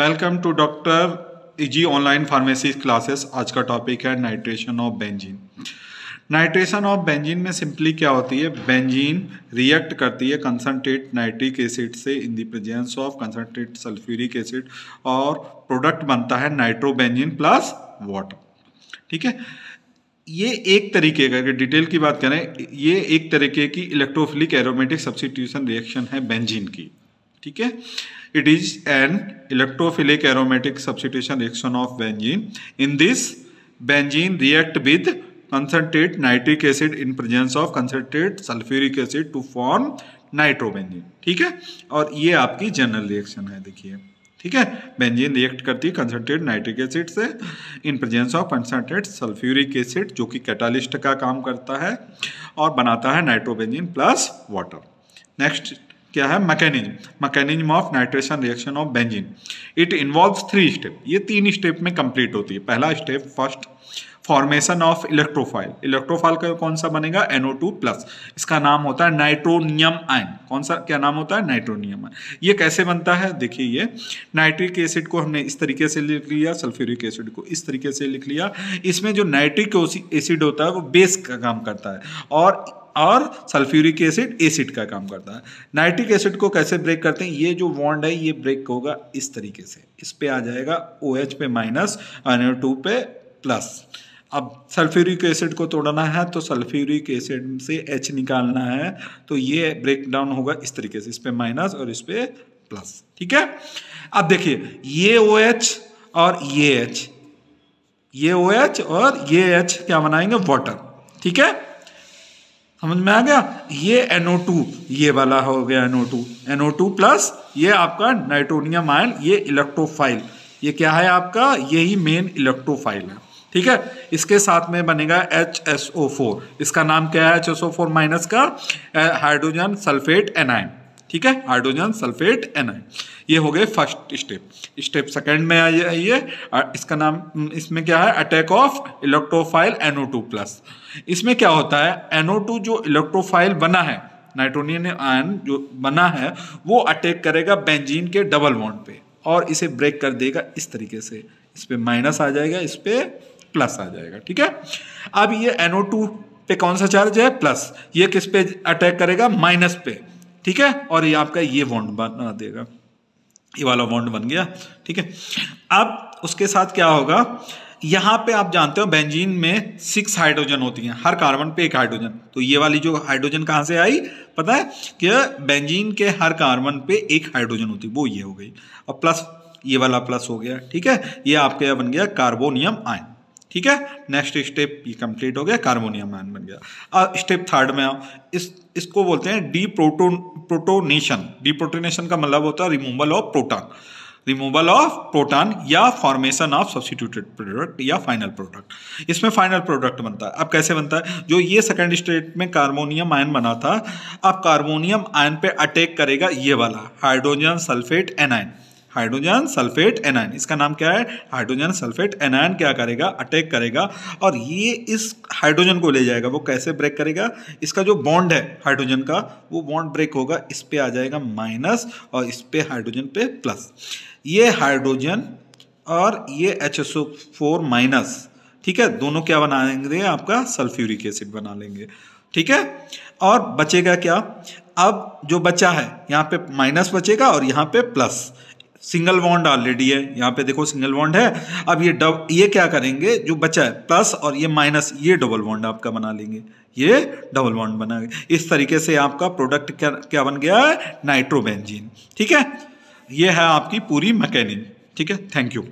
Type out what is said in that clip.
Welcome to doctor G online pharmacy classes आज का topic है nitration of benzene nitration of benzene में simply क्या होती है बेंजीन रिएक्ट करती है कंसनट्रेट नाइट्रिक एसिड से in the presence of concentrate sulphuric acid और प्रोडक्ट बनता है नाइट्रोबेंजिन प्लस वाटर ठीक है ये एक तरीके का अगर डिटेल की बात करें ये एक तरीके की इलेक्ट्रोफिलिक एरोमेटिक सब्सटीट्यूशन रिएक्शन है बेंजीन की ठीक है it is an electrophilic aromatic substitution reaction of benzene. In this, benzene react with concentrate nitric acid in presence of concentrate sulfuric acid to form nitrobenzene ठीक है और ये आपकी general reaction है देखिए ठीक है बेंजीन रिएक्ट करती है कंसनट्रेट नाइट्रिक एसिड से in presence of concentrate sulphuric acid जो कि कैटालिस्ट का काम करता है और बनाता है नाइट्रोबेंजीन प्लस वाटर नेक्स्ट क्या है mechanism mechanism of nitration reaction of benzene it involve three step ये तीन स्टेप में कंप्लीट होती है पहला step first formation of electrophile electrophile का कौन सा बनेगा NO2 प्लस इसका नाम होता है नाइट्रोनियम आयन कौन सा क्या नाम होता है नाइट्रोनियम आयन ये कैसे बनता है देखिए ये नाइट्रिक एसिड को हमने इस तरीके से लिख लिया सल्फ्यूरिक एसिड को इस तरीके से लिख लिया इसमें जो नाइट्रिक एसिड होता है वो बेस का काम करता है और और सल्फ्यूरिक एसिड एसिड का काम करता है नाइट्रिक एसिड को कैसे ब्रेक करते हैं ये जो वॉन्ड है ये ब्रेक होगा इस तरीके से इस पे आ जाएगा ओ OH पे माइनस एन टू पे प्लस अब सल्फ्यूरिक एसिड को तोड़ना है तो सल्फ्यूरिक एसिड से एच निकालना है तो ये ब्रेक डाउन होगा इस तरीके से इस पे माइनस और इस पे प्लस ठीक है अब देखिए ये ओ OH और ये एच ये ओ OH और ये एच क्या बनाएंगे वाटर ठीक है समझ में आ गया ये NO2 ये वाला हो गया NO2 NO2 प्लस ये आपका नाइट्रोनियम आयन ये इलेक्ट्रोफाइल ये क्या है आपका यही मेन इलेक्ट्रोफाइल है ठीक है इसके साथ में बनेगा HSO4 इसका नाम क्या है HSO4 माइनस का हाइड्रोजन सल्फेट एनाइन ठीक है हाइड्रोजन सल्फेट एनाइन ये हो गए फर्स्ट स्टेप स्टेप सेकंड में आई जाइए ये इसका नाम हम्म, इसमें क्या है attack of electrophile NO two plus इसमें क्या होता है एनओ टू जो इलेक्ट्रोफाइल बना है नाइट्रोनियन आयन जो बना है वो अटैक करेगा बेंजीन के डबल बॉन्ड पे और इसे ब्रेक कर देगा इस तरीके से इस पर माइनस आ जाएगा इस पर प्लस आ जाएगा ठीक है अब ये एनओ पे कौन सा चार्ज है प्लस ये किस पे अटैक करेगा माइनस पे ठीक है और ये आपका ये वॉन्ड बना देगा ये वाला वॉन्ड बन गया ठीक है अब उसके साथ क्या होगा यहाँ पे आप जानते हो बेंजीन में सिक्स हाइड्रोजन होती हैं हर कार्बन पे एक हाइड्रोजन तो ये वाली जो हाइड्रोजन कहाँ से आई पता है कि बेंजीन के हर कार्बन पे एक हाइड्रोजन होती वो ये हो गई और प्लस ये वाला प्लस हो गया ठीक है ये आपके बन गया कार्बोनियम आयन ठीक है नेक्स्ट स्टेप ये कंप्लीट हो गया कार्बोनियम आयन बन गया अब स्टेप थर्ड में आओ इस इसको बोलते हैं de proto protonation deprotonation का मतलब होता है removal of proton removal of proton या फॉर्मेशन ऑफ सब्सटीट्यूटेड प्रोडक्ट या फाइनल प्रोडक्ट इसमें फाइनल प्रोडक्ट बनता है अब कैसे बनता है जो ये सेकेंड स्टेट में कार्बोनियम आयन बना था अब कार्बोनियम आयन पे अटैक करेगा ये वाला hydrogen sulphate anion hydrogen sulphate anion इसका नाम क्या है हाइड्रोजन सल्फेट एनायन क्या करेगा अटैक करेगा और ये इस हाइड्रोजन को ले जाएगा वो कैसे ब्रेक करेगा इसका जो बॉन्ड है हाइड्रोजन का वो बॉन्ड ब्रेक होगा इस पर आ जाएगा माइनस और इस पर हाइड्रोजन पे प्लस ये हाइड्रोजन और ये H S O four minus ठीक है दोनों क्या बना लेंगे आपका सल्फ्यूरिक एसिड बना लेंगे ठीक है और बचेगा क्या अब जो बचा है यहाँ पे माइनस बचेगा और यहाँ पे प्लस सिंगल बॉन्ड ऑलरेडी है यहाँ पे देखो सिंगल बॉन्ड है अब ये डब ये क्या करेंगे जो बचा है प्लस और ये माइनस ये डबल बॉन्ड आपका बना लेंगे ये डबल बॉन्ड बना इस तरीके से आपका प्रोडक्ट क्या क्या बन गया है नाइट्रोबेंजीन ठीक है ये है आपकी पूरी मैकेनिक ठीक है थैंक यू